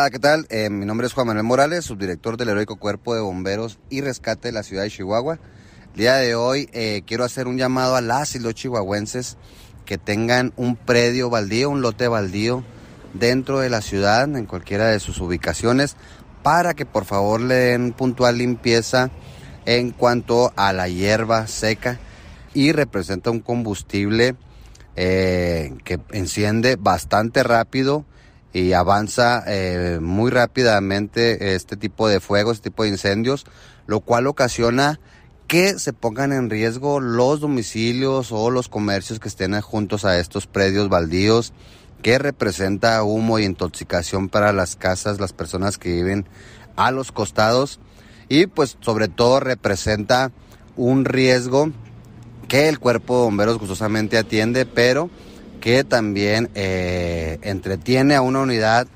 Hola, ¿qué tal? Eh, mi nombre es Juan Manuel Morales, subdirector del Heroico Cuerpo de Bomberos y Rescate de la ciudad de Chihuahua. El día de hoy eh, quiero hacer un llamado a las y los chihuahuenses que tengan un predio baldío, un lote baldío dentro de la ciudad, en cualquiera de sus ubicaciones, para que por favor le den puntual limpieza en cuanto a la hierba seca y representa un combustible eh, que enciende bastante rápido y avanza eh, muy rápidamente este tipo de fuegos, este tipo de incendios, lo cual ocasiona que se pongan en riesgo los domicilios o los comercios que estén juntos a estos predios baldíos que representa humo y intoxicación para las casas, las personas que viven a los costados y pues sobre todo representa un riesgo que el cuerpo de bomberos gustosamente atiende, pero que también eh, entretiene a una unidad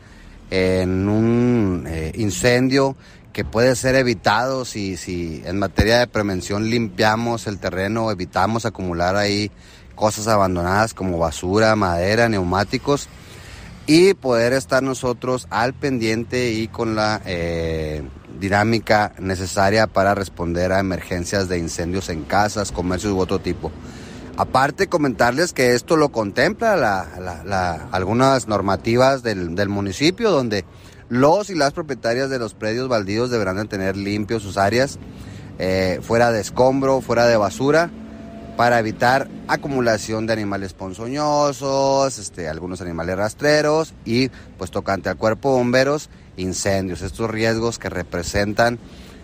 en un eh, incendio que puede ser evitado si, si en materia de prevención limpiamos el terreno, evitamos acumular ahí cosas abandonadas como basura, madera, neumáticos y poder estar nosotros al pendiente y con la eh, dinámica necesaria para responder a emergencias de incendios en casas, comercios u otro tipo. Aparte, comentarles que esto lo contempla algunas normativas del, municipio donde los y las propietarias de los predios baldíos deberán de tener limpios sus áreas eh, fuera de escombro, fuera de basura, para evitar acumulación de animales ponzoñosos, este, algunos animales rastreros y, pues tocante al cuerpo bomberos, incendios, estos riesgos que representan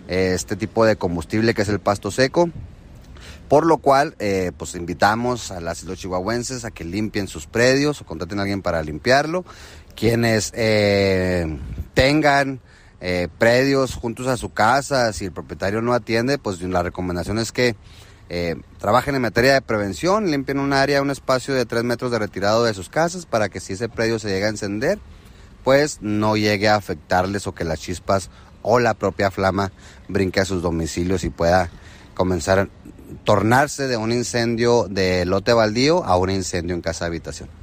eh, este tipo de combustible que es el pasto seco por lo cual, eh, pues invitamos a las los chihuahuenses a que limpien sus predios o contraten a alguien para limpiarlo. Quienes eh, tengan eh, predios juntos a su casa, si el propietario no atiende, pues la recomendación es que trabajen en materia de prevención, limpien un área, un espacio de tres metros de retirado de sus casas para que si ese predio se llega a encender, pues no llegue a afectarles o que las chispas o la propia flama brinque a sus domicilios y pueda comenzar tornarse de un incendio de lote baldío a un incendio en casa habitación.